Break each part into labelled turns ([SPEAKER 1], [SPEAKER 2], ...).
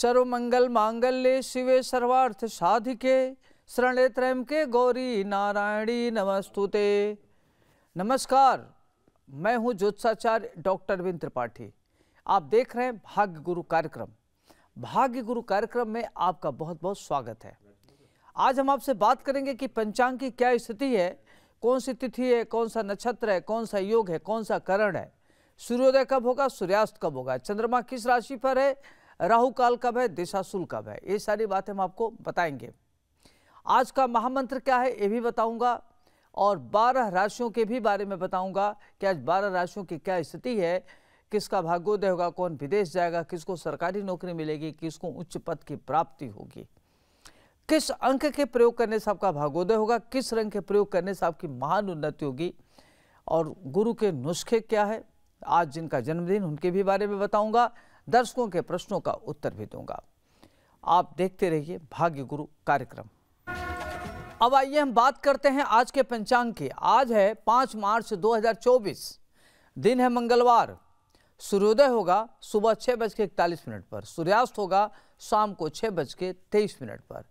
[SPEAKER 1] सर्व मंगल मांगल्य शिवे सर्वार्थ साधिके शरणे के गौरी नारायणी नमस्तुते नमस्कार मैं हूं ज्योत्साचार्य डॉक्टर विन त्रिपाठी आप देख रहे हैं भाग्य गुरु कार्यक्रम भाग्य गुरु कार्यक्रम में आपका बहुत बहुत स्वागत है आज हम आपसे बात करेंगे कि पंचांग की क्या स्थिति है कौन सी तिथि है कौन सा नक्षत्र है कौन सा योग है कौन सा करण है सूर्योदय कब होगा सूर्यास्त कब होगा चंद्रमा किस राशि पर है राहु काल कब है दिशाशूल कब है ये सारी बातें हम आपको बताएंगे आज का महामंत्र क्या है ये भी बताऊंगा और 12 राशियों के भी बारे में बताऊंगा कि आज 12 राशियों की क्या स्थिति है किसका भाग्योदय होगा कौन विदेश जाएगा किसको सरकारी नौकरी मिलेगी किसको उच्च पद की प्राप्ति होगी किस अंक के प्रयोग करने से आपका भाग्योदय होगा किस रंग के प्रयोग करने से आपकी महान उन्नति होगी और गुरु के नुस्खे क्या है आज जिनका जन्मदिन उनके भी बारे में बताऊंगा दर्शकों के प्रश्नों का उत्तर भी दूंगा आप देखते रहिए भाग्य गुरु कार्यक्रम अब आइए हम बात करते हैं आज के पंचांग की आज है पांच मार्च 2024 दिन है मंगलवार सूर्योदय होगा सुबह छः बज के इकतालीस मिनट पर सूर्यास्त होगा शाम को छः बज के तेईस मिनट पर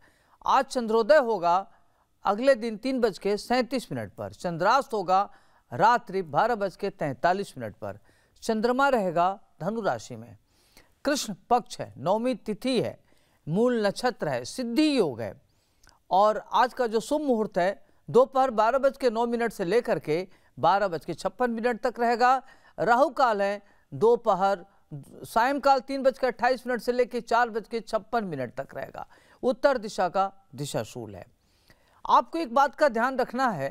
[SPEAKER 1] आज चंद्रोदय होगा अगले दिन तीन बज के सैंतीस मिनट पर चंद्रास्त होगा रात्रि बारह बज के तैंतालीस मिनट पर चंद्रमा रहेगा धनु राशि में कृष्ण पक्ष है नौमी तिथि है मूल नक्षत्र है सिद्धि योग है और आज का जो शुभ मुहूर्त है दोपहर बारह बज के नौ मिनट से लेकर के बारह बज के छप्पन मिनट तक रहेगा राहु काल है दोपहर सायंकाल तीन बजकर अट्ठाईस मिनट से लेकर चार बज के छप्पन मिनट तक रहेगा उत्तर दिशा का दिशाशूल है आपको एक बात का ध्यान रखना है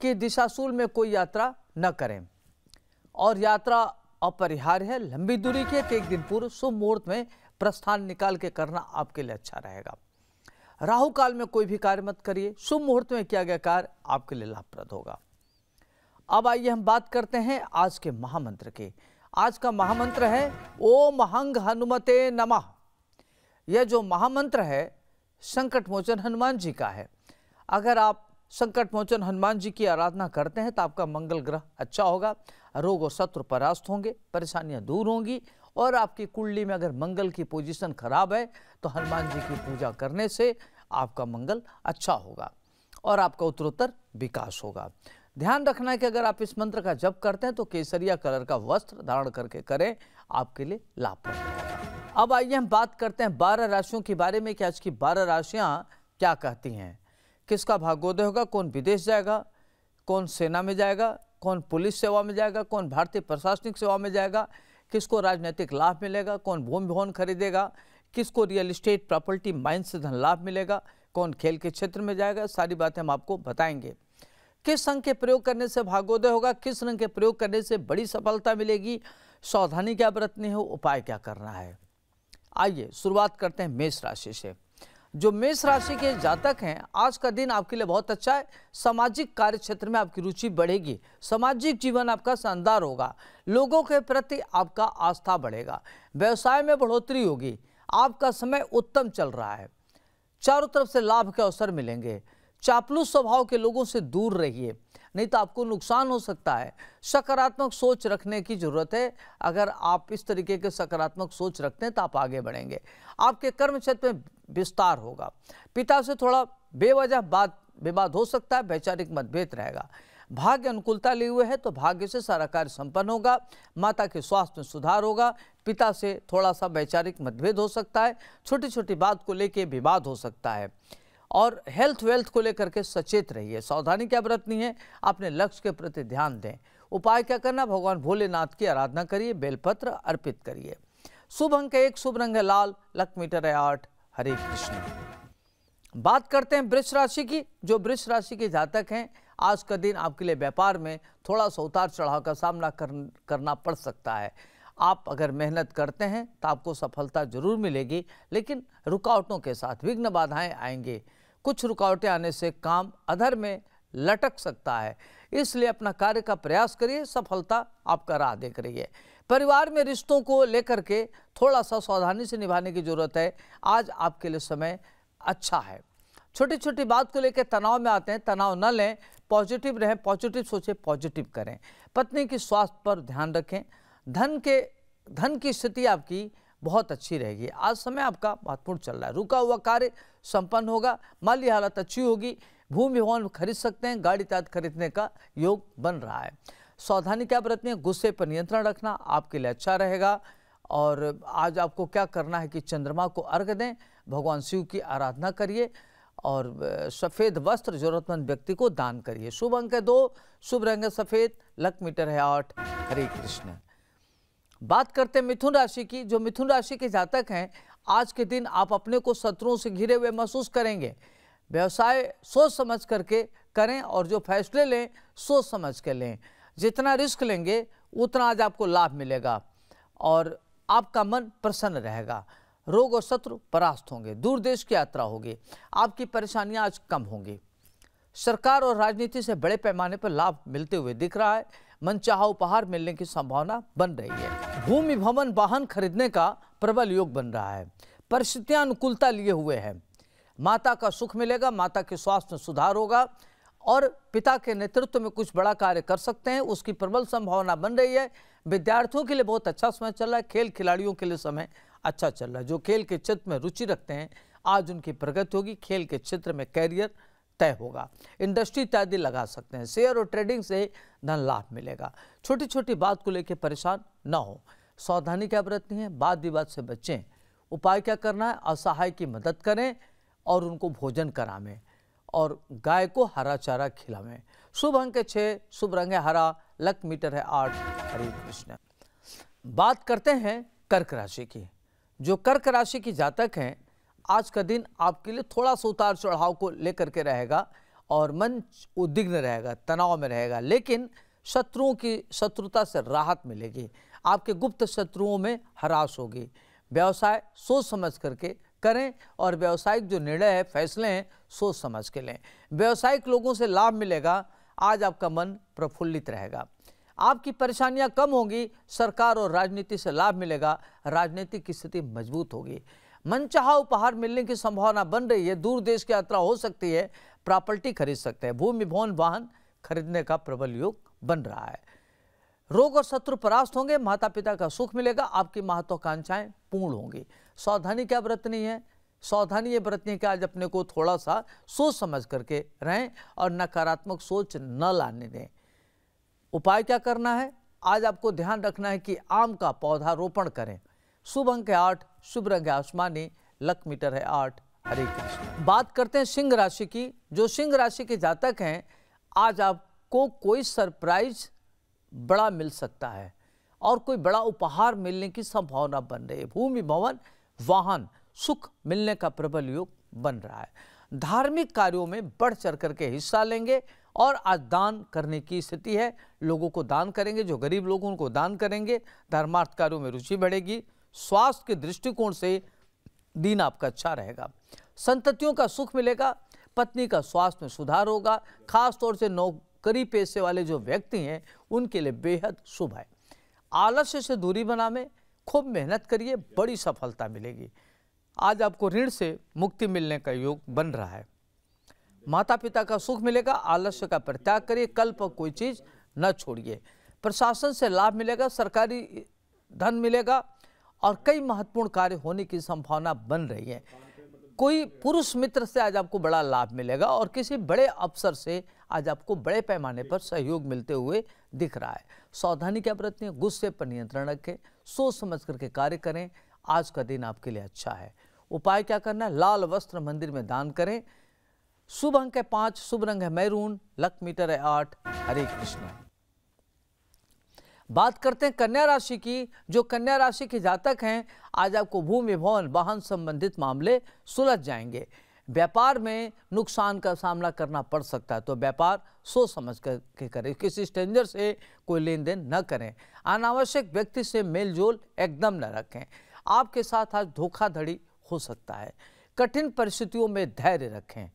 [SPEAKER 1] कि दिशाशूल में कोई यात्रा न करें और यात्रा अपरिहार्य है लंबी दूरी के एक दिन पूर्व शुभ मुहूर्त में प्रस्थान निकाल के करना आपके लिए अच्छा रहेगा राहु काल में कोई भी कार्य मत करिए शुभ मुहूर्त में किया गया कार्य आपके लिए लाभप्रद होगा अब आइए हम बात करते हैं आज के महामंत्र के आज का महामंत्र है ओम हंग हनुमते नमः यह जो महामंत्र है संकट मोचन हनुमान जी का है अगर आप संकट मोचन हनुमान जी की आराधना करते हैं तो आपका मंगल ग्रह अच्छा होगा रोग और शत्रु परास्त होंगे परेशानियां दूर होंगी और आपकी कुंडली में अगर मंगल की पोजीशन खराब है तो हनुमान जी की पूजा करने से आपका मंगल अच्छा होगा और आपका उत्तरोत्तर विकास होगा ध्यान रखना है कि अगर आप इस मंत्र का जप करते हैं तो केसरिया कलर का वस्त्र धारण करके करें आपके लिए लाभप्रद अब आइए हम बात करते हैं बारह राशियों के बारे में कि आज की बारह राशियाँ क्या कहती हैं किसका भाग्योदय होगा कौन विदेश जाएगा कौन सेना में जाएगा कौन पुलिस सेवा में जाएगा कौन भारतीय प्रशासनिक सेवा में जाएगा किसको राजनीतिक लाभ मिलेगा कौन भूमि भवन खरीदेगा किसको रियल इस्टेट प्रॉपर्टी माइन से धन लाभ मिलेगा कौन खेल के क्षेत्र में जाएगा सारी बातें हम आपको बताएंगे किस रंग के प्रयोग करने से भागोदय होगा किस रंग के प्रयोग करने से बड़ी सफलता मिलेगी सावधानी क्या बरतनी हो उपाय क्या करना है आइए शुरुआत करते हैं मेष राशि से जो मेष राशि के जातक हैं आज का दिन आपके लिए बहुत अच्छा है सामाजिक कार्य क्षेत्र में आपकी रुचि बढ़ेगी सामाजिक जीवन आपका शानदार होगा लोगों के प्रति आपका आस्था बढ़ेगा व्यवसाय में बढ़ोतरी होगी आपका समय उत्तम चल रहा है चारों तरफ से लाभ के अवसर मिलेंगे चापलूस स्वभाव के लोगों से दूर रहिए नहीं तो आपको नुकसान हो सकता है सकारात्मक सोच रखने की ज़रूरत है अगर आप इस तरीके के सकारात्मक सोच रखते हैं तो आप आगे बढ़ेंगे आपके कर्म क्षेत्र में विस्तार होगा पिता से थोड़ा बेवजह बात विवाद हो सकता है वैचारिक मतभेद रहेगा भाग्य अनुकूलता लिए हुए है तो भाग्य से सारा कार्य संपन्न होगा माता के स्वास्थ्य में सुधार होगा पिता से थोड़ा सा वैचारिक मतभेद हो सकता है छोटी छोटी बात को लेकर विवाद हो सकता है और हेल्थ वेल्थ को लेकर के सचेत रहिए सावधानी क्या बरतनी है अपने लक्ष्य के प्रति ध्यान दें उपाय क्या करना भगवान भोलेनाथ की आराधना करिए बेलपत्र अर्पित करिए शुभ अंक एक शुभ रंग है लाल लक मीटर है आठ हरे कृष्ण बात करते हैं वृक्ष राशि की जो वृक्ष राशि के जातक हैं आज का दिन आपके लिए व्यापार में थोड़ा सा उतार चढ़ाव का सामना कर, करना पड़ सकता है आप अगर मेहनत करते हैं तो आपको सफलता जरूर मिलेगी लेकिन रुकावटों के साथ विघ्न बाधाएं आएंगे कुछ रुकावटें आने से काम अधर में लटक सकता है इसलिए अपना कार्य का प्रयास करिए सफलता आपका राह देख रही है परिवार में रिश्तों को लेकर के थोड़ा सा सावधानी से निभाने की ज़रूरत है आज आपके लिए समय अच्छा है छोटी छोटी बात को लेकर तनाव में आते हैं तनाव न लें पॉजिटिव रहें पॉजिटिव सोचें पॉजिटिव करें पत्नी के स्वास्थ्य पर ध्यान रखें धन के धन की स्थिति आपकी बहुत अच्छी रहेगी आज समय आपका महत्वपूर्ण चल रहा है रुका हुआ कार्य संपन्न होगा माली हालत अच्छी होगी भूमि भवन खरीद सकते हैं गाड़ी इत्यादि खरीदने का योग बन रहा है सावधानी क्या बरतनी है गुस्से पर नियंत्रण रखना आपके लिए अच्छा रहेगा और आज आपको क्या करना है कि चंद्रमा को अर्घ दें भगवान शिव की आराधना करिए और सफ़ेद वस्त्र जरूरतमंद व्यक्ति को दान करिए शुभ अंक है दो शुभ रंग है सफ़ेद लक मीटर है आठ हरे कृष्ण बात करते हैं मिथुन राशि की जो मिथुन राशि के जातक हैं आज के दिन आप अपने को शत्रुओं से घिरे हुए महसूस करेंगे व्यवसाय सोच समझ करके करें और जो फैसले लें सोच समझ कर लें जितना रिस्क लेंगे उतना आज आपको लाभ मिलेगा और आपका मन प्रसन्न रहेगा रोग और शत्रु परास्त होंगे दूर देश की यात्रा होगी आपकी परेशानियां आज कम होंगी सरकार और राजनीति से बड़े पैमाने पर लाभ मिलते हुए दिख रहा है मन चाह उपहार मिलने की संभावना बन रही है भूमि भवन वाहन खरीदने का प्रबल योग बन रहा है परिस्थितियां अनुकूलता लिए हुए हैं माता का सुख मिलेगा माता के स्वास्थ्य में सुधार होगा और पिता के नेतृत्व में कुछ बड़ा कार्य कर सकते हैं उसकी प्रबल संभावना बन रही है विद्यार्थियों के लिए बहुत अच्छा समय चल रहा है खेल खिलाड़ियों के लिए समय अच्छा चल रहा है जो खेल के क्षेत्र में रुचि रखते हैं आज उनकी प्रगति होगी खेल के क्षेत्र में कैरियर तय होगा इंडस्ट्री इत्यादि लगा सकते हैं शेयर और ट्रेडिंग से धन लाभ मिलेगा छोटी छोटी बात को लेकर परेशान न हो सावधानी क्या बरतनी है बात विवाद से बचें उपाय क्या करना है असहाय की मदद करें और उनको भोजन करामें और गाय को हरा चारा खिलावें शुभ अंक है छः शुभ रंग है हरा लक मीटर है आठ हरे कृष्ण बात करते हैं कर्क राशि की जो कर्क राशि की जातक हैं आज का दिन आपके लिए थोड़ा सा उतार चढ़ाव को लेकर के रहेगा और मन उद्विग्न रहेगा तनाव में रहेगा लेकिन शत्रुओं की शत्रुता से राहत मिलेगी आपके गुप्त शत्रुओं में हराश होगी व्यवसाय सोच समझ करके करें और व्यावसायिक जो निर्णय है फैसले हैं सोच समझ के लें व्यावसायिक लोगों से लाभ मिलेगा आज आपका मन प्रफुल्लित रहेगा आपकी परेशानियां कम होंगी सरकार और राजनीति से लाभ मिलेगा राजनीतिक की स्थिति मजबूत होगी मनचाहा उपहार मिलने की संभावना बन रही है दूर देश की यात्रा हो सकती है प्रॉपर्टी खरीद सकते हैं भूमि भवन वाहन खरीदने का प्रबल योग बन रहा है रोग और शत्रु परास्त होंगे माता पिता का सुख मिलेगा आपकी महत्वाकांक्षाएं पूर्ण होंगी सावधानी क्या बरतनी है सावधानी ये बरतनी है कि आज अपने को थोड़ा सा सोच समझ करके रहें और नकारात्मक सोच न लाने दें उपाय क्या करना है आज आपको ध्यान रखना है कि आम का पौधा रोपण करें शुभ अंक है आठ शुभ रंग है आसमानी लक मीटर है आठ हरे कृष्ण बात करते हैं सिंह राशि की जो सिंह राशि के जातक हैं आज आपको कोई सरप्राइज बड़ा मिल सकता है और कोई बड़ा उपहार मिलने की संभावना बन रही है भूमि भवन वाहन सुख मिलने का प्रबल योग बन रहा है धार्मिक कार्यों में बढ़ चढ़ करके हिस्सा लेंगे और आज दान करने की स्थिति है लोगों को दान करेंगे जो गरीब लोग उनको दान करेंगे धर्मार्थ कार्यों में रुचि बढ़ेगी स्वास्थ्य के दृष्टिकोण से दिन आपका अच्छा रहेगा संततियों का सुख मिलेगा पत्नी का स्वास्थ्य में सुधार होगा खासतौर से नौकरी पेशे वाले जो व्यक्ति हैं उनके लिए बेहद शुभ है आलस्य से दूरी बना में खूब मेहनत करिए बड़ी सफलता मिलेगी आज आपको ऋण से मुक्ति मिलने का योग बन रहा है माता पिता का सुख मिलेगा आलस्य का परित्याग करिए कल पर कोई चीज़ न छोड़िए प्रशासन से लाभ मिलेगा सरकारी धन मिलेगा और कई महत्वपूर्ण कार्य होने की संभावना बन रही है कोई पुरुष मित्र से आज आपको बड़ा लाभ मिलेगा और किसी बड़े अफसर से आज आपको बड़े पैमाने पर सहयोग मिलते हुए दिख रहा है सावधानी क्या बरतनी है गुस्से पर नियंत्रण रखें सोच समझ करके कार्य करें आज का दिन आपके लिए अच्छा है उपाय क्या करना है लाल वस्त्र मंदिर में दान करें शुभ अंक है पांच शुभ रंग है मैरून लक मीटर है आठ हरे कृष्ण बात करते हैं कन्या राशि की जो कन्या राशि के जातक हैं आज आपको भूमि भवन वाहन संबंधित मामले सुलझ जाएंगे व्यापार में नुकसान का सामना करना पड़ सकता है तो व्यापार सोच समझ कर के करें किसी स्ट्रेंजर से कोई लेन देन न करें अनावश्यक व्यक्ति से मेल जोल एकदम न रखें आपके साथ आज धोखाधड़ी हो सकता है कठिन परिस्थितियों में धैर्य रखें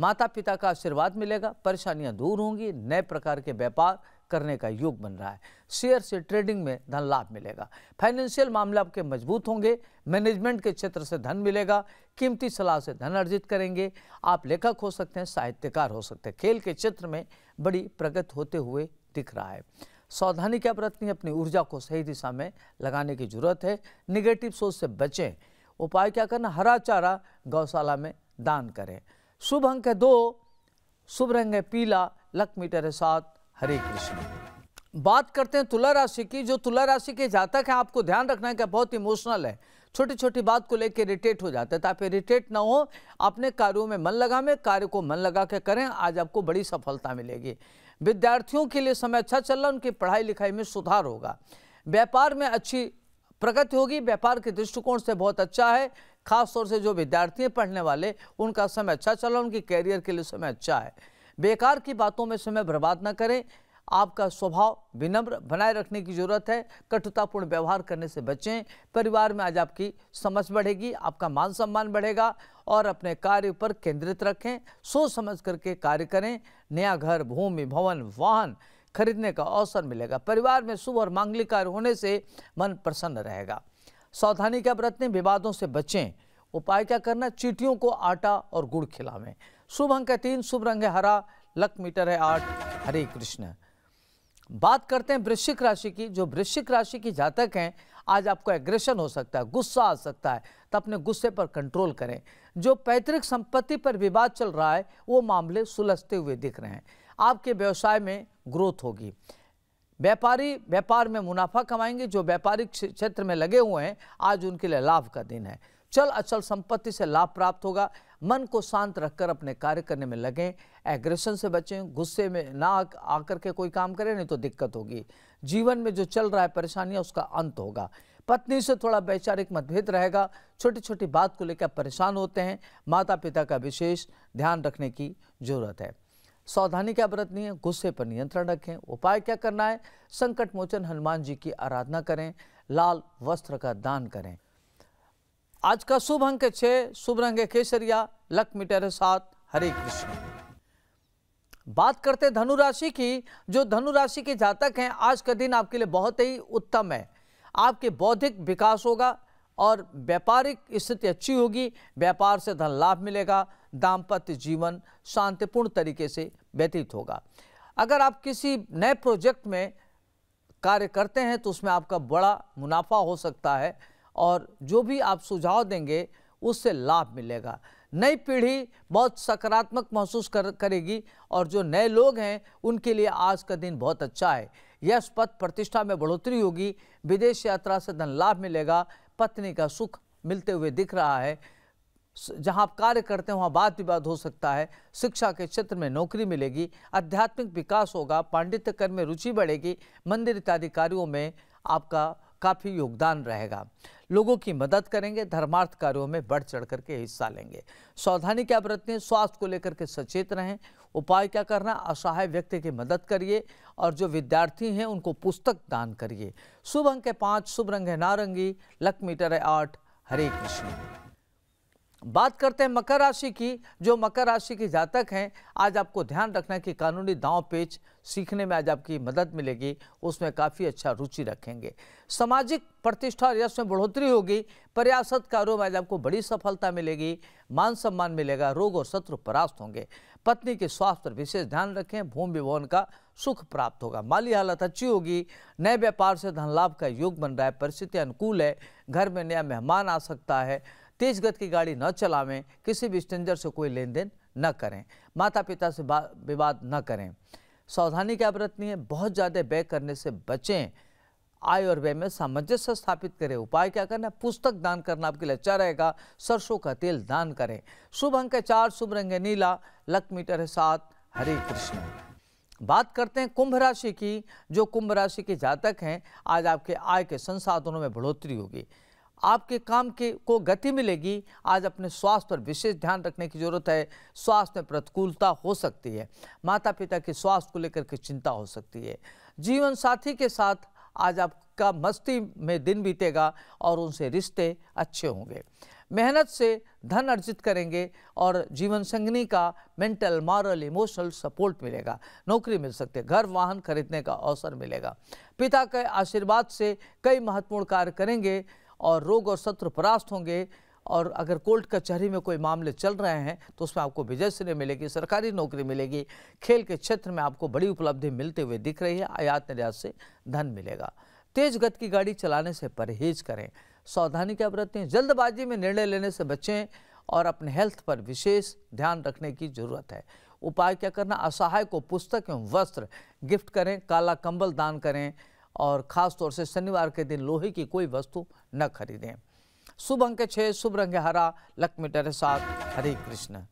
[SPEAKER 1] माता पिता का आशीर्वाद मिलेगा परेशानियां दूर होंगी नए प्रकार के व्यापार करने का योग बन रहा है शेयर से ट्रेडिंग में धन लाभ मिलेगा फाइनेंशियल मामले आपके मजबूत होंगे मैनेजमेंट के क्षेत्र से धन मिलेगा कीमती सलाह से धन अर्जित करेंगे आप लेखक हो सकते हैं साहित्यकार हो सकते हैं खेल के क्षेत्र में बड़ी प्रगति होते हुए दिख रहा है सावधानी क्या बरतनी अपनी ऊर्जा को सही दिशा में लगाने की जरूरत है निगेटिव सोच से बचें उपाय क्या करना हरा चारा गौशाला में दान करें शुभ अंक है दो शुभ रंग है पीला लक मीटर है सात हरे कृष्ण बात करते हैं तुला राशि की जो तुला राशि के जातक है आपको ध्यान रखना है कि बहुत इमोशनल है छोटी छोटी बात को लेकर रिटेट हो जाता है ताकि रिटेट ना हो अपने कार्यों में मन लगा में कार्य को मन लगा के करें आज आपको बड़ी सफलता मिलेगी विद्यार्थियों के लिए समय अच्छा चल रहा है उनकी पढ़ाई लिखाई में सुधार होगा व्यापार में अच्छी प्रगति होगी व्यापार के दृष्टिकोण से बहुत अच्छा है खासतौर से जो विद्यार्थी पढ़ने वाले उनका समय अच्छा चला उनकी कैरियर के लिए समय अच्छा है बेकार की बातों में समय बर्बाद न करें आपका स्वभाव विनम्र बनाए रखने की जरूरत है कटुतापूर्ण व्यवहार करने से बचें परिवार में आज आपकी समझ बढ़ेगी आपका मान सम्मान बढ़ेगा और अपने कार्य पर केंद्रित रखें सोच समझ करके कार्य करें नया घर भूमि भवन वाहन खरीदने का अवसर मिलेगा परिवार में शुभ और मांगलिक कार्य होने से मन प्रसन्न रहेगा सावधानी क्या बरतने विवादों से बचें उपाय क्या करना चीटियों को आटा और गुड़ खिलावें शुभ अंक है तीन शुभ रंग है हरा लक मीटर है आठ हरे कृष्ण बात करते हैं वृश्चिक राशि की जो वृश्चिक राशि की जातक हैं आज आपको एग्रेशन हो सकता है गुस्सा आ सकता है तो अपने गुस्से पर कंट्रोल करें जो पैतृक संपत्ति पर विवाद चल रहा है वो मामले सुलझते हुए दिख रहे हैं आपके व्यवसाय में ग्रोथ होगी व्यापारी व्यापार में मुनाफा कमाएंगे जो व्यापारिक क्षेत्र में लगे हुए हैं आज उनके लिए लाभ का दिन है चल अचल संपत्ति से लाभ प्राप्त होगा मन को शांत रखकर अपने कार्य करने में लगें एग्रेशन से बचें गुस्से में ना आकर के कोई काम करें नहीं तो दिक्कत होगी जीवन में जो चल रहा है परेशानियाँ उसका अंत होगा पत्नी से थोड़ा वैचारिक मतभेद रहेगा छोटी छोटी बात को लेकर परेशान होते हैं माता पिता का विशेष ध्यान रखने की जरूरत है सावधानी क्या बरतनी है गुस्से पर नियंत्रण रखें उपाय क्या करना है संकट मोचन हनुमान जी की आराधना करें लाल वस्त्र का दान करें आज का शुभ अंक छः शुभ रंग केसरिया लक मीटर सात हरे कृष्ण बात करते धनु राशि की जो धनु राशि के जातक हैं आज का दिन आपके लिए बहुत ही उत्तम है आपके बौद्धिक विकास होगा और व्यापारिक स्थिति अच्छी होगी व्यापार से धन लाभ मिलेगा दाम्पत्य जीवन शांतिपूर्ण तरीके से व्यतीत होगा अगर आप किसी नए प्रोजेक्ट में कार्य करते हैं तो उसमें आपका बड़ा मुनाफा हो सकता है और जो भी आप सुझाव देंगे उससे लाभ मिलेगा नई पीढ़ी बहुत सकारात्मक महसूस कर करेगी और जो नए लोग हैं उनके लिए आज का दिन बहुत अच्छा है यश पद प्रतिष्ठा में बढ़ोतरी होगी विदेश यात्रा से धन लाभ मिलेगा पत्नी का सुख मिलते हुए दिख रहा है जहां आप कार्य करते हैं वहां वाद विवाद हो सकता है शिक्षा के क्षेत्र में नौकरी मिलेगी आध्यात्मिक विकास होगा पांडित्य कर्म में रुचि बढ़ेगी मंदिर इत्यादि कार्यों में आपका काफ़ी योगदान रहेगा लोगों की मदद करेंगे धर्मार्थ कार्यों में बढ़ चढ़ करके हिस्सा लेंगे सावधानी क्या बरतने स्वास्थ्य को लेकर के सचेत रहें उपाय क्या करना असहाय व्यक्ति की मदद करिए और जो विद्यार्थी हैं उनको पुस्तक दान करिए शुभ अंक है पाँच शुभ रंग है नारंगी लक मीटर है आठ हरे कृष्ण बात करते हैं मकर राशि की जो मकर राशि के जातक हैं आज आपको ध्यान रखना है कि कानूनी दांव पेच सीखने में आज आपकी मदद मिलेगी उसमें काफ़ी अच्छा रुचि रखेंगे सामाजिक प्रतिष्ठा और यश में बढ़ोतरी होगी प्रयासत कार्यों में आज आपको बड़ी सफलता मिलेगी मान सम्मान मिलेगा रोग और शत्रु परास्त होंगे पत्नी के स्वास्थ्य पर विशेष ध्यान रखें भूमि विभवन का सुख प्राप्त होगा माली हालत अच्छी होगी नए व्यापार से धन लाभ का योग बन रहा है परिस्थिति अनुकूल है घर में नया मेहमान आ सकता है तेज गति की गाड़ी न चलावें किसी भी स्टेंजर से कोई लेन देन न करें माता पिता से विवाद न करें सावधानी क्या बरतनी है बहुत ज़्यादा व्यय करने से बचें आय और व्यय में सामंजस्य स्थापित करें उपाय क्या करना पुस्तक दान करना आपके लिए अच्छा रहेगा सरसों का तेल दान करें शुभ अंक है चार शुभ रंग है नीला लक मीटर है सात हरे कृष्ण बात करते हैं कुंभ राशि की जो कुंभ राशि के जातक हैं आज आपके आय के संसाधनों में बढ़ोतरी होगी आपके काम के को गति मिलेगी आज अपने स्वास्थ्य पर विशेष ध्यान रखने की जरूरत है स्वास्थ्य में प्रतिकूलता हो सकती है माता पिता के स्वास्थ्य को लेकर के चिंता हो सकती है जीवन साथी के साथ आज आपका मस्ती में दिन बीतेगा और उनसे रिश्ते अच्छे होंगे मेहनत से धन अर्जित करेंगे और जीवन संगनी का मेंटल मॉरल इमोशनल सपोर्ट मिलेगा नौकरी मिल सकती है घर वाहन खरीदने का अवसर मिलेगा पिता के आशीर्वाद से कई महत्वपूर्ण कार्य करेंगे और रोग और शत्रु परास्त होंगे और अगर कोर्ट कचहरी में कोई मामले चल रहे हैं तो उसमें आपको विजय श्रेणी मिलेगी सरकारी नौकरी मिलेगी खेल के क्षेत्र में आपको बड़ी उपलब्धि मिलते हुए दिख रही है आयात निर्यात से धन मिलेगा तेज गति की गाड़ी चलाने से परहेज करें सावधानी क्या बरतें जल्दबाजी में निर्णय लेने से बचें और अपने हेल्थ पर विशेष ध्यान रखने की जरूरत है उपाय क्या करना असहाय को पुस्तक एवं वस्त्र गिफ्ट करें काला कंबल दान करें और ख़ास तौर से शनिवार के दिन लोहे की कोई वस्तु न खरीदें शुभ अंक छः शुभ रंग हरा लक्ष्मी टर सात हरे कृष्ण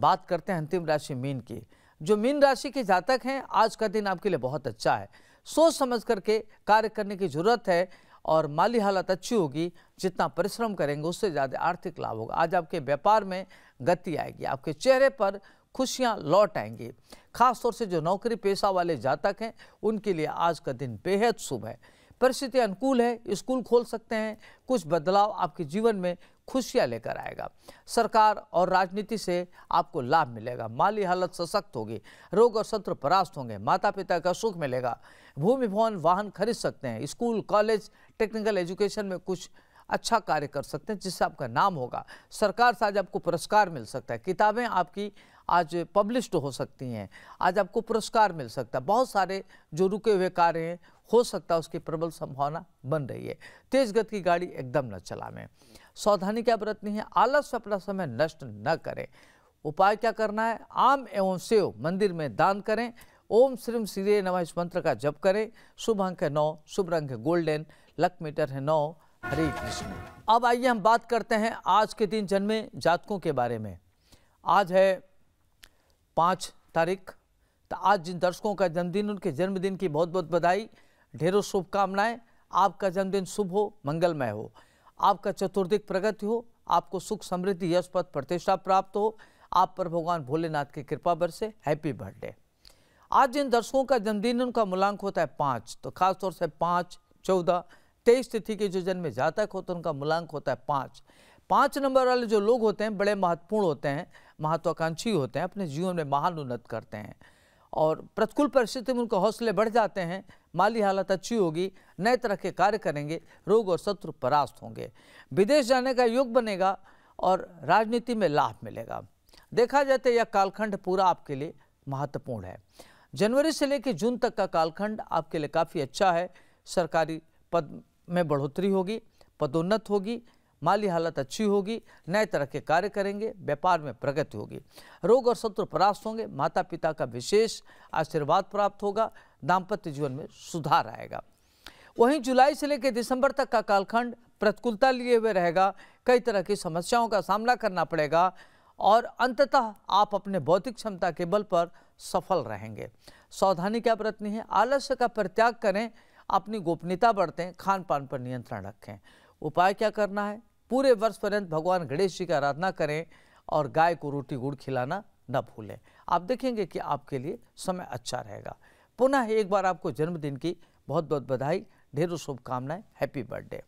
[SPEAKER 1] बात करते हैं अंतिम राशि मीन की जो मीन राशि के जातक हैं आज का दिन आपके लिए बहुत अच्छा है सोच समझ करके कार्य करने की जरूरत है और माली हालत अच्छी होगी जितना परिश्रम करेंगे उससे ज़्यादा आर्थिक लाभ होगा आज आपके व्यापार में गति आएगी आपके चेहरे पर खुशियाँ लौट आएंगी खासतौर से जो नौकरी पेशा वाले जातक हैं उनके लिए आज का दिन बेहद शुभ है परिस्थिति अनुकूल है स्कूल खोल सकते हैं कुछ बदलाव आपके जीवन में खुशियां लेकर आएगा सरकार और राजनीति से आपको लाभ मिलेगा माली हालत सशक्त होगी रोग और शत्रु परास्त होंगे माता पिता का सुख मिलेगा भूमि भवन वाहन खरीद सकते हैं स्कूल कॉलेज टेक्निकल एजुकेशन में कुछ अच्छा कार्य कर सकते हैं जिससे आपका नाम होगा सरकार से आज आपको पुरस्कार मिल सकता है किताबें आपकी आज पब्लिश्ड हो सकती हैं आज आपको पुरस्कार मिल सकता है बहुत सारे जो रुके हुए कार्य हैं हो सकता है उसकी प्रबल संभावना बन रही है तेज गति की गाड़ी एकदम न चलावें सावधानी क्या बरतनी है आलस अपना समय नष्ट न करें उपाय क्या करना है आम एवं सेव मंदिर में दान करें ओम श्रीम श्री नवा इस मंत्र का जप करें शुभ अंक है नौ शुभ रंग है गोल्डन लक मीटर है नौ हरे कृष्ण अब आइए हम बात करते हैं आज के दिन जन्मे जातकों के बारे में आज है पाँच तारीख तो आज जिन दर्शकों का जन्मदिन उनके जन्मदिन की बहुत बहुत बधाई ढेरों शुभकामनाएं आपका जन्मदिन शुभ हो मंगलमय हो आपका चतुर्दिक प्रगति हो आपको सुख समृद्धि यश पद प्रतिष्ठा प्राप्त हो आप पर भगवान भोलेनाथ की कृपा बरसे हैप्पी बर्थडे आज जिन दर्शकों का जन्मदिन उनका मूलांक होता है पाँच तो खासतौर से पाँच चौदह तेईस तिथि के जो जन्म जातक होते हैं उनका मूलांक होता है पाँच पाँच नंबर वाले जो लोग होते हैं बड़े महत्वपूर्ण होते हैं महत्वाकांक्षी होते हैं अपने जीवन में महान उन्नत करते हैं और प्रतिकूल परिस्थिति में उनके हौसले बढ़ जाते हैं माली हालत अच्छी होगी नए तरह के कार्य करेंगे रोग और शत्रु परास्त होंगे विदेश जाने का योग बनेगा और राजनीति में लाभ मिलेगा देखा जाए तो यह कालखंड पूरा आपके लिए महत्वपूर्ण है जनवरी से लेकर जून तक का कालखंड आपके लिए काफ़ी अच्छा है सरकारी पद में बढ़ोतरी होगी पदोन्नत होगी माली हालत अच्छी होगी नए तरह के कार्य करेंगे व्यापार में प्रगति होगी रोग और शत्रु परास्त होंगे माता पिता का विशेष आशीर्वाद प्राप्त होगा दाम्पत्य जीवन में सुधार आएगा वहीं जुलाई से लेकर दिसंबर तक का कालखंड प्रतिकूलता लिए हुए रहेगा कई तरह की समस्याओं का सामना करना पड़ेगा और अंततः आप अपने बौद्धिक क्षमता के बल पर सफल रहेंगे सावधानी क्या बरतनी है आलस्य का परित्याग करें अपनी गोपनीयता बरतें खान पान पर नियंत्रण रखें उपाय क्या करना है पूरे वर्ष पर्यंत भगवान गणेश जी की आराधना करें और गाय को रोटी गुड़ खिलाना न भूलें आप देखेंगे कि आपके लिए समय अच्छा रहेगा पुनः एक बार आपको जन्मदिन की बहुत बहुत बधाई ढेरों शुभकामनाएं हैप्पी बर्थडे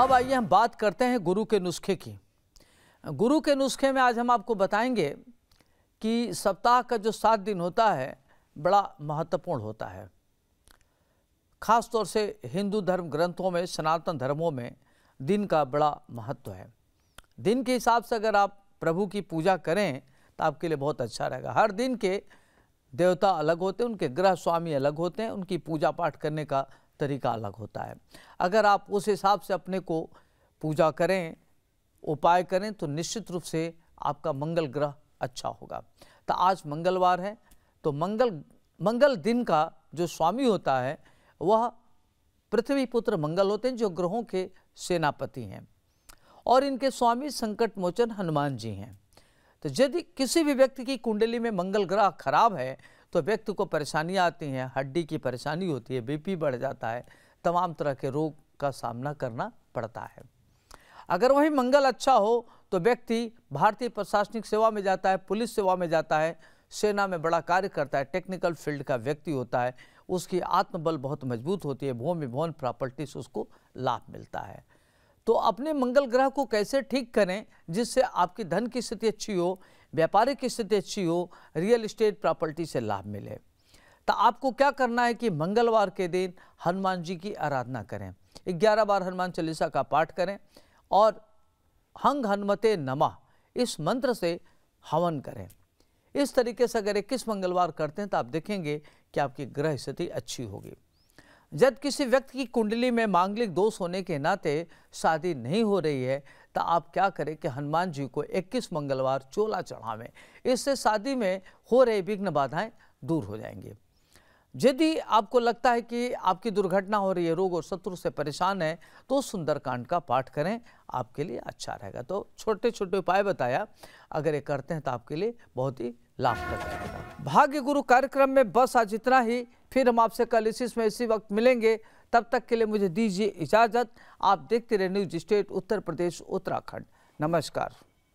[SPEAKER 1] अब आइए हम बात करते हैं गुरु के नुस्खे की गुरु के नुस्खे में आज हम आपको बताएंगे कि सप्ताह का जो सात दिन होता है बड़ा महत्वपूर्ण होता है खासतौर से हिंदू धर्म ग्रंथों में सनातन धर्मों में दिन का बड़ा महत्व है दिन के हिसाब से अगर आप प्रभु की पूजा करें तो आपके लिए बहुत अच्छा रहेगा हर दिन के देवता अलग होते हैं उनके ग्रह स्वामी अलग होते हैं उनकी पूजा पाठ करने का तरीका अलग होता है अगर आप उस हिसाब से अपने को पूजा करें उपाय करें तो निश्चित रूप से आपका मंगल ग्रह अच्छा होगा तो आज मंगलवार है तो मंगल मंगल दिन का जो स्वामी होता है वह पृथ्वी पुत्र मंगल होते हैं जो ग्रहों के सेनापति हैं और इनके स्वामी संकट मोचन हनुमान जी हैं तो यदि किसी भी व्यक्ति की कुंडली में मंगल ग्रह खराब है तो व्यक्ति को परेशानियाँ आती हैं हड्डी की परेशानी होती है बीपी बढ़ जाता है तमाम तरह के रोग का सामना करना पड़ता है अगर वही मंगल अच्छा हो तो व्यक्ति भारतीय प्रशासनिक सेवा में जाता है पुलिस सेवा में जाता है सेना में बड़ा कार्य करता है टेक्निकल फील्ड का व्यक्ति होता है उसकी आत्मबल बहुत मजबूत होती है भूमि भवन से उसको लाभ मिलता है तो अपने मंगल ग्रह को कैसे ठीक करें जिससे आपकी धन की स्थिति अच्छी हो व्यापारिक की स्थिति अच्छी हो रियल इस्टेट प्रॉपर्टी से लाभ मिले तो आपको क्या करना है कि मंगलवार के दिन हनुमान जी की आराधना करें ग्यारह बार हनुमान चालीसा का पाठ करें और हंग हनुमते नमा इस मंत्र से हवन करें इस तरीके से अगर इक्कीस मंगलवार करते हैं तो आप देखेंगे कि आपकी ग्रह स्थिति अच्छी होगी जब किसी व्यक्ति की कुंडली में मांगलिक दोष होने के नाते शादी नहीं हो रही है तो आप क्या करें कि हनुमान जी को 21 मंगलवार चोला चढ़ावें इससे शादी में हो रही विघ्न बाधाएं दूर हो जाएंगे यदि आपको लगता है कि आपकी दुर्घटना हो रही है रोग और शत्रु से परेशान है तो सुंदरकांड का पाठ करें आपके लिए अच्छा रहेगा तो छोटे छोटे उपाय बताया अगर ये करते हैं तो आपके लिए बहुत ही लाभप्रद रहेगा भाग्य गुरु कार्यक्रम में बस आज इतना ही फिर हम आपसे कल इसी में इसी वक्त मिलेंगे तब तक के लिए मुझे दीजिए इजाज़त आप देखते रहे न्यूज स्टेट उत्तर प्रदेश उत्तराखंड नमस्कार